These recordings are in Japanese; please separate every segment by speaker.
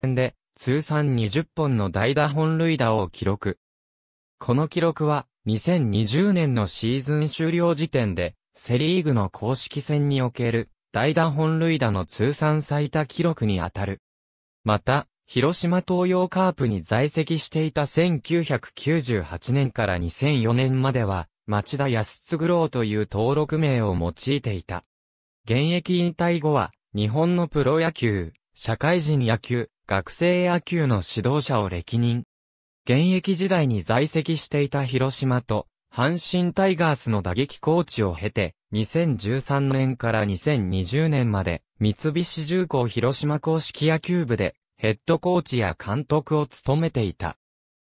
Speaker 1: 戦で通算20本の代打本塁打を記録。この記録は2020年のシーズン終了時点でセリーグの公式戦における代打本塁打の通算最多記録にあたる。また、広島東洋カープに在籍していた1998年から2004年までは、町田康嗣郎という登録名を用いていた。現役引退後は、日本のプロ野球、社会人野球、学生野球の指導者を歴任。現役時代に在籍していた広島と、阪神タイガースの打撃コーチを経て、2013年から2020年まで、三菱重工広島公式野球部で、ヘッドコーチや監督を務めていた。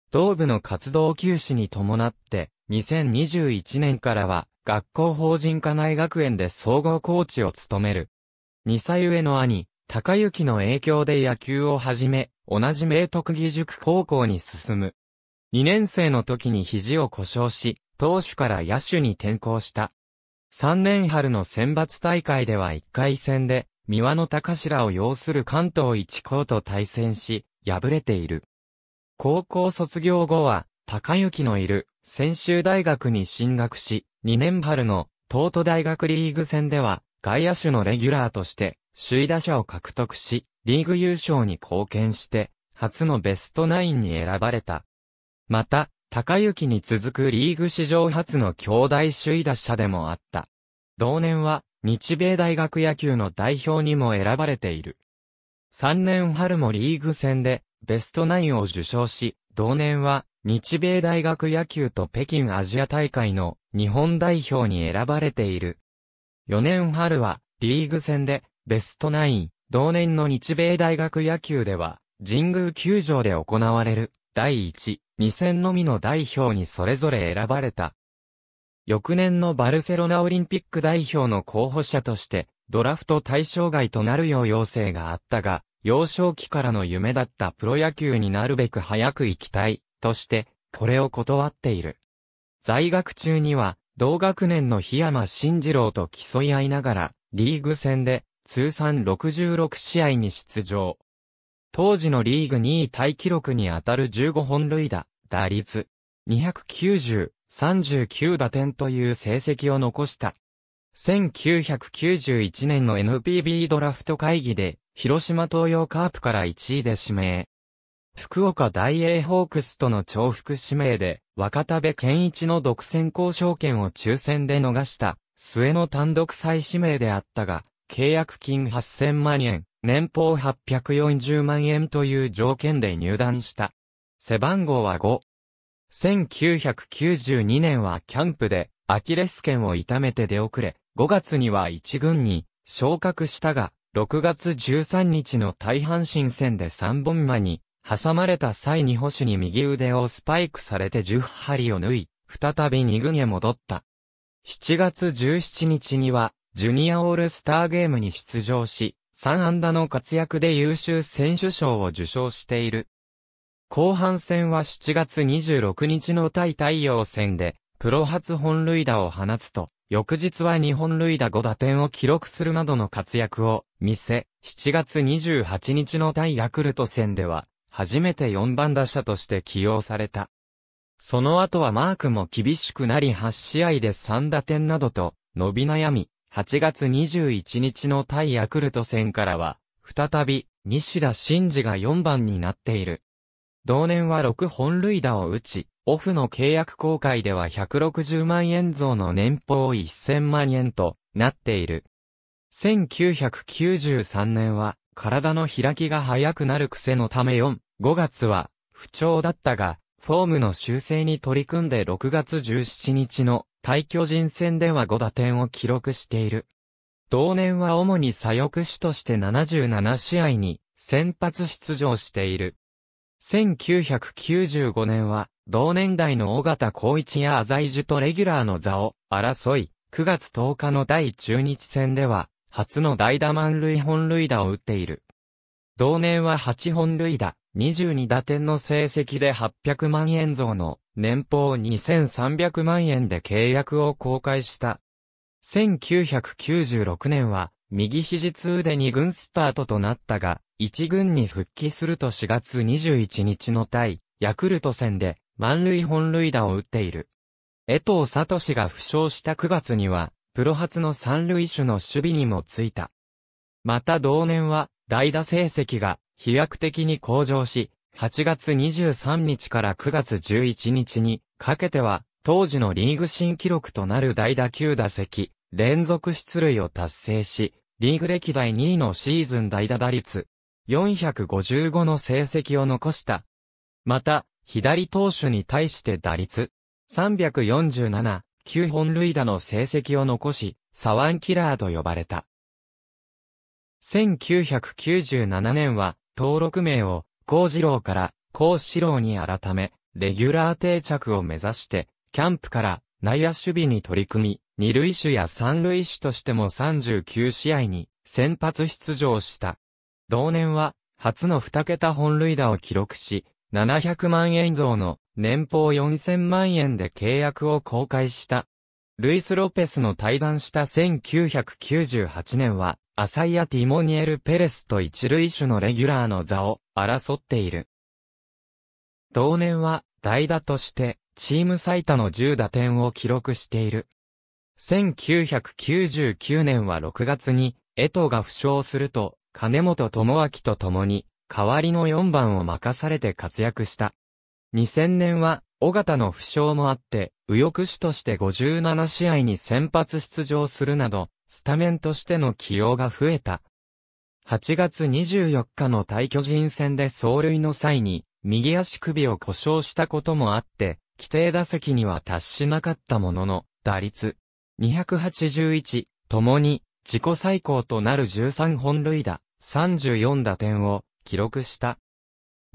Speaker 1: 同部の活動休止に伴って、2021年からは、学校法人科内学園で総合コーチを務める。2歳上の兄、高行の影響で野球をはじめ、同じ明徳義塾高校に進む。2年生の時に肘を故障し、投手から野手に転向した。3年春の選抜大会では1回戦で、三輪の高らを擁する関東一高と対戦し、敗れている。高校卒業後は、高行のいる、専修大学に進学し、2年春の、東都大学リーグ戦では、外野手のレギュラーとして、首位打者を獲得し、リーグ優勝に貢献して、初のベストナインに選ばれた。また、高雪に続くリーグ史上初の兄弟首位打者でもあった。同年は、日米大学野球の代表にも選ばれている。3年春もリーグ戦で、ベストナインを受賞し、同年は、日米大学野球と北京アジア大会の日本代表に選ばれている。4年春は、リーグ戦で、ベストナイン、同年の日米大学野球では、神宮球場で行われる、第1、2戦のみの代表にそれぞれ選ばれた。翌年のバルセロナオリンピック代表の候補者として、ドラフト対象外となるよう要請があったが、幼少期からの夢だったプロ野球になるべく早く行きたい、として、これを断っている。在学中には、同学年の檜山慎次郎と競い合いながら、リーグ戦で通算66試合に出場。当時のリーグ2位タイ記録に当たる15本塁打、打率、290、39打点という成績を残した。1991年の NPB ドラフト会議で、広島東洋カープから1位で指名。福岡大英ホークスとの重複指名で、若田部健一の独占交渉権を抽選で逃した、末の単独再指名であったが、契約金8000万円、年俸840万円という条件で入団した。背番号は5。1992年はキャンプでアキレス腱を痛めて出遅れ、5月には1軍に昇格したが、6月13日の大半新戦で3本間に挟まれた際に星に右腕をスパイクされて10針を縫い、再び2軍へ戻った。7月17日にはジュニアオールスターゲームに出場し、3安打の活躍で優秀選手賞を受賞している。後半戦は7月26日の対太陽戦で、プロ初本塁打を放つと、翌日は日本塁打5打点を記録するなどの活躍を見せ、7月28日の対ヤクルト戦では、初めて4番打者として起用された。その後はマークも厳しくなり8試合で3打点などと伸び悩み、8月21日の対ヤクルト戦からは、再び、西田真嗣が4番になっている。同年は6本塁打を打ち、オフの契約公開では160万円増の年俸1000万円となっている。1993年は体の開きが早くなる癖のため4、5月は不調だったが、フォームの修正に取り組んで6月17日の対巨人戦では5打点を記録している。同年は主に左翼手として77試合に先発出場している。1995年は同年代の尾形光一や浅井樹とレギュラーの座を争い、9月10日の第中日戦では初の代打満塁本塁打を打っている。同年は8本塁打、22打点の成績で800万円増の年俸2300万円で契約を公開した。1996年は、右肘痛で2軍スタートとなったが、1軍に復帰すると4月21日の対、ヤクルト戦で、満塁本塁打を打っている。江藤聡が負傷した9月には、プロ初の三塁手の守備にもついた。また同年は、代打成績が飛躍的に向上し、8月23日から9月11日にかけては、当時のリーグ新記録となる代打9打席、連続出塁を達成し、リーグ歴代2位のシーズン代打打率、455の成績を残した。また、左投手に対して打率、347、9本塁打の成績を残し、サワンキラーと呼ばれた。1997年は、登録名を、光次郎から光四郎に改め、レギュラー定着を目指して、キャンプから内野守備に取り組み、二塁手や三塁手としても39試合に先発出場した。同年は、初の二桁本塁打を記録し、700万円増の年俸4000万円で契約を公開した。ルイス・ロペスの対談した1998年は、アサイア・ティモニエル・ペレスと一塁手のレギュラーの座を争っている。同年は代打としてチーム最多の10打点を記録している。1999年は6月に江藤が負傷すると金本智明と共に代わりの4番を任されて活躍した。2000年は尾形の負傷もあって右翼手として57試合に先発出場するなどスタメンとしての起用が増えた。8月24日の対巨人戦で走塁の際に、右足首を故障したこともあって、規定打席には達しなかったものの、打率281、ともに自己最高となる13本塁打、34打点を記録した。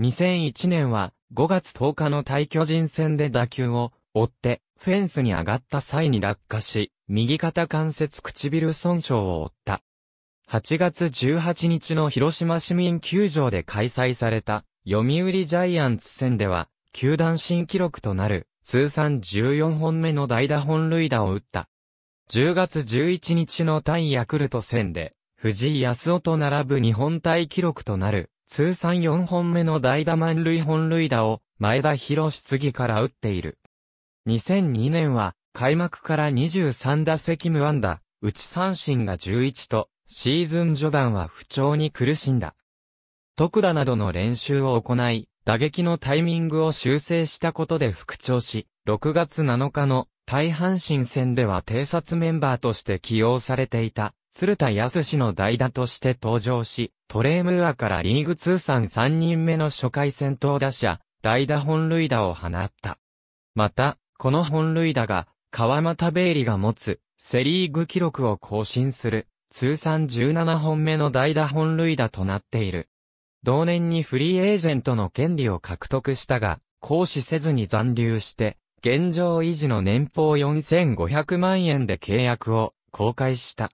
Speaker 1: 2001年は5月10日の対巨人戦で打球を追ってフェンスに上がった際に落下し、右肩関節唇損傷を負った。8月18日の広島市民球場で開催された、読売ジャイアンツ戦では、球団新記録となる、通算14本目の代打本塁打を打った。10月11日の対ヤクルト戦で、藤井康夫と並ぶ日本対記録となる、通算4本目の代打満塁本塁打を、前田博次次から打っている。2002年は、開幕から23打席無安打、打ち三振が11と、シーズン序盤は不調に苦しんだ。特打などの練習を行い、打撃のタイミングを修正したことで復調し、6月7日の大阪神戦では偵察メンバーとして起用されていた、鶴田康の代打として登場し、トレームアからリーグ通算3人目の初回戦闘打者、代打本塁打を放った。また、この本塁打が、川又ベイリが持つ、セリーグ記録を更新する、通算17本目の代打本塁打となっている。同年にフリーエージェントの権利を獲得したが、行使せずに残留して、現状維持の年俸4500万円で契約を公開した。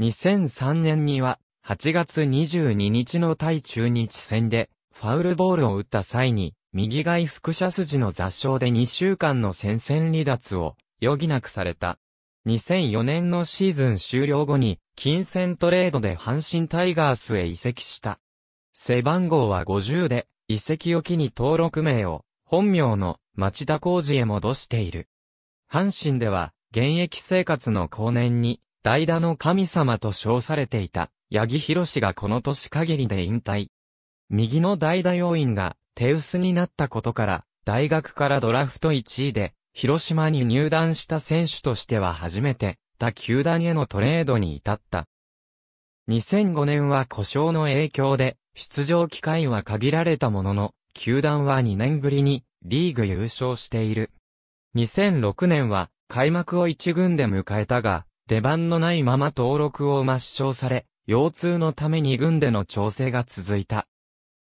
Speaker 1: 2003年には、8月22日の対中日戦で、ファウルボールを打った際に、右外副斜筋の雑傷で2週間の戦線離脱を余儀なくされた。2004年のシーズン終了後に、金銭トレードで阪神タイガースへ移籍した。背番号は50で、移籍を機に登録名を、本名の町田浩二へ戻している。阪神では、現役生活の後年に、代打の神様と称されていた、八木博士がこの年限りで引退。右の代打要員が、手薄になったことから、大学からドラフト1位で、広島に入団した選手としては初めて、他球団へのトレードに至った。2005年は故障の影響で、出場機会は限られたものの、球団は2年ぶりに、リーグ優勝している。2006年は、開幕を1軍で迎えたが、出番のないまま登録を抹消され、腰痛のため2軍での調整が続いた。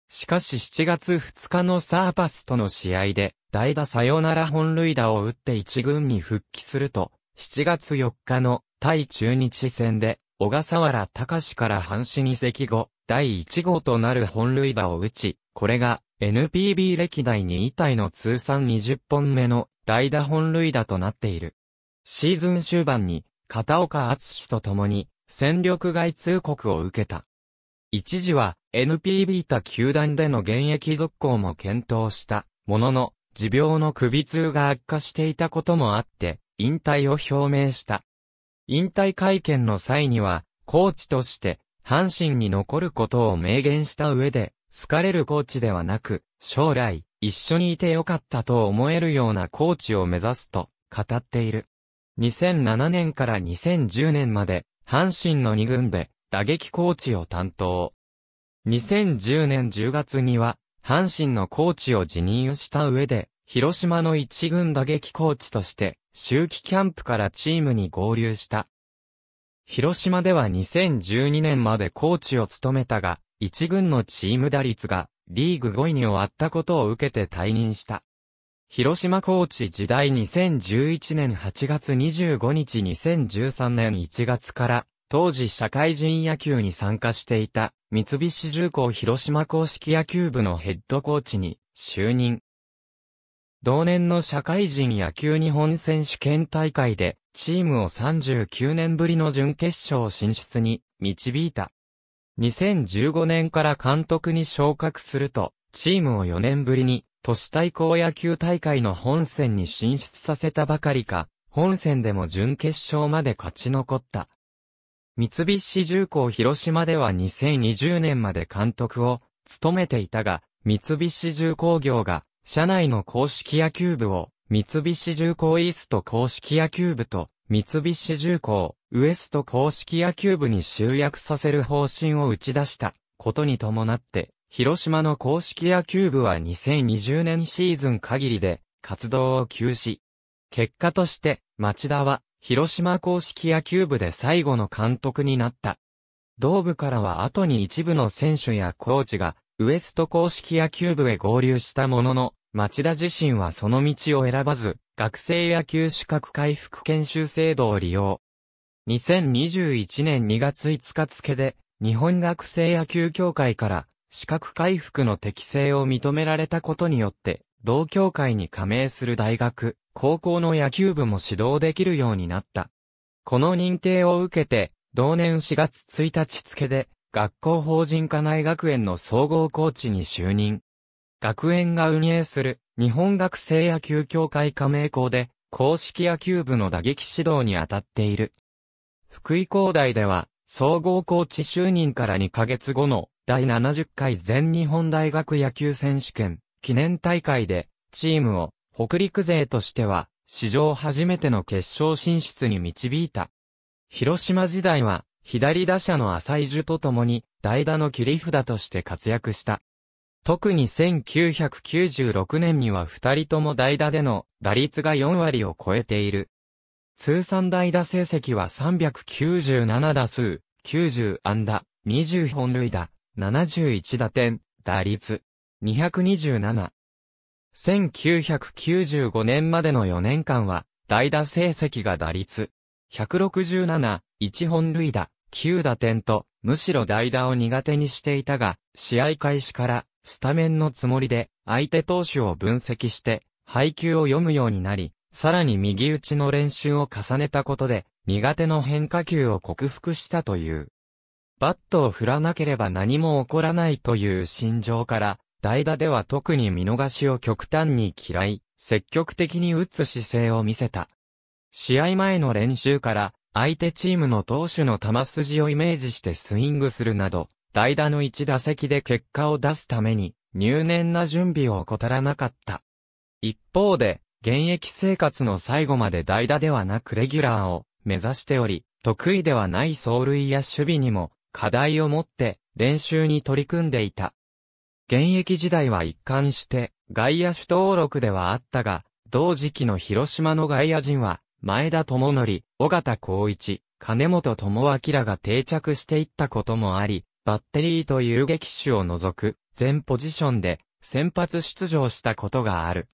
Speaker 1: しかし7月2日のサーパスとの試合で、代打サヨナラ本塁打を打って一軍に復帰すると、7月4日の対中日戦で、小笠原隆から阪神移籍後、第1号となる本塁打を打ち、これが NPB 歴代2位体の通算20本目の代打本塁打となっている。シーズン終盤に、片岡厚と共に、戦力外通告を受けた。一時は、NPB 他球団での現役続行も検討したものの、持病の首痛が悪化していたこともあって、引退を表明した。引退会見の際には、コーチとして、阪神に残ることを明言した上で、好かれるコーチではなく、将来、一緒にいてよかったと思えるようなコーチを目指すと、語っている。2007年から2010年まで、阪神の2軍で、打撃コーチを担当。2010年10月には、阪神のコーチを辞任した上で、広島の一軍打撃コーチとして、周期キャンプからチームに合流した。広島では2012年までコーチを務めたが、一軍のチーム打率がリーグ5位に終わったことを受けて退任した。広島コーチ時代2011年8月25日2013年1月から当時社会人野球に参加していた三菱重工広島公式野球部のヘッドコーチに就任。同年の社会人野球日本選手権大会でチームを39年ぶりの準決勝進出に導いた。2015年から監督に昇格すると、チームを4年ぶりに都市対抗野球大会の本戦に進出させたばかりか、本戦でも準決勝まで勝ち残った。三菱重工広島では2020年まで監督を務めていたが、三菱重工業が社内の公式野球部を三菱重工イースト公式野球部と三菱重工ウエスト公式野球部に集約させる方針を打ち出したことに伴って、広島の公式野球部は2020年シーズン限りで活動を休止。結果として、町田は広島公式野球部で最後の監督になった。同部からは後に一部の選手やコーチが、ウエスト公式野球部へ合流したものの、町田自身はその道を選ばず、学生野球資格回復研修制度を利用。2021年2月5日付で、日本学生野球協会から、資格回復の適正を認められたことによって、同協会に加盟する大学、高校の野球部も指導できるようになった。この認定を受けて、同年4月1日付で、学校法人家内学園の総合コーチに就任。学園が運営する日本学生野球協会加盟校で公式野球部の打撃指導に当たっている。福井高大では総合コーチ就任から2ヶ月後の第70回全日本大学野球選手権記念大会で、チームを北陸勢としては、史上初めての決勝進出に導いた。広島時代は、左打者の浅井樹と共に、代打の切り札として活躍した。特に1996年には二人とも代打での打率が4割を超えている。通算代打成績は397打数、90安打、20本塁打、71打点、打率、227。1995年までの4年間は、代打成績が打率。167、1本塁打、9打点と、むしろ代打を苦手にしていたが、試合開始から、スタメンのつもりで、相手投手を分析して、配球を読むようになり、さらに右打ちの練習を重ねたことで、苦手の変化球を克服したという。バットを振らなければ何も起こらないという心情から、代打では特に見逃しを極端に嫌い、積極的に打つ姿勢を見せた。試合前の練習から、相手チームの投手の球筋をイメージしてスイングするなど、代打の1打席で結果を出すために、入念な準備を怠らなかった。一方で、現役生活の最後まで代打ではなくレギュラーを目指しており、得意ではない走塁や守備にも課題を持って練習に取り組んでいた。現役時代は一貫して、外野手登録ではあったが、同時期の広島の外野陣は、前田智則、尾形光一、金本智明らが定着していったこともあり、バッテリーという劇種を除く、全ポジションで、先発出場したことがある。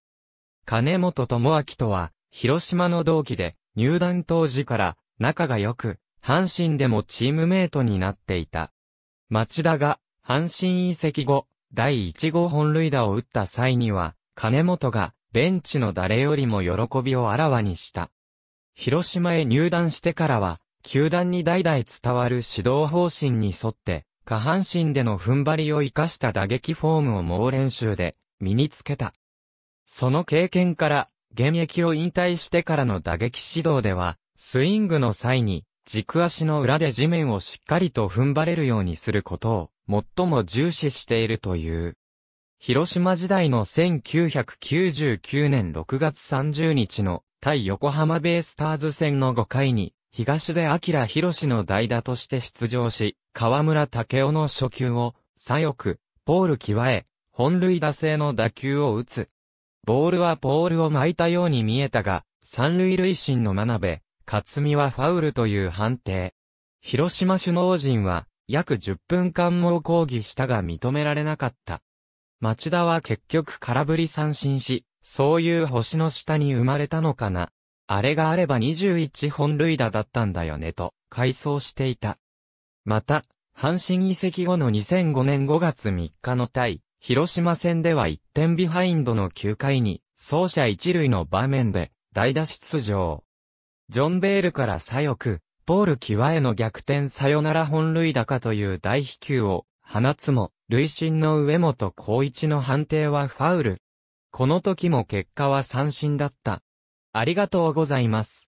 Speaker 1: 金本智明とは、広島の同期で、入団当時から仲が良く、阪神でもチームメイトになっていた。町田が、阪神移籍後、第1号本塁打を打った際には、金本が、ベンチの誰よりも喜びをあらわにした。広島へ入団してからは、球団に代々伝わる指導方針に沿って、下半身での踏ん張りを活かした打撃フォームを猛練習で身につけた。その経験から、現役を引退してからの打撃指導では、スイングの際に、軸足の裏で地面をしっかりと踏ん張れるようにすることを最も重視しているという。広島時代の1999年6月30日の対横浜ベイスターズ戦の5回に、東出明宏の代打として出場し、河村武雄の初球を、左翼、ポール際へ、本塁打制の打球を打つ。ボールはポールを巻いたように見えたが、三塁塁審の真鍋、勝美はファウルという判定。広島首脳陣は、約10分間も抗議したが認められなかった。町田は結局空振り三振し、そういう星の下に生まれたのかな。あれがあれば21本塁打だったんだよねと、回想していた。また、阪神移籍後の2005年5月3日の対、広島戦では1点ビハインドの9回に、走者一塁の場面で、代打出場。ジョン・ベールから左翼、ポール・キワへの逆転さよなら本塁高という大飛球を放つも、累進の上本光一の判定はファウル。この時も結果は三振だった。ありがとうございます。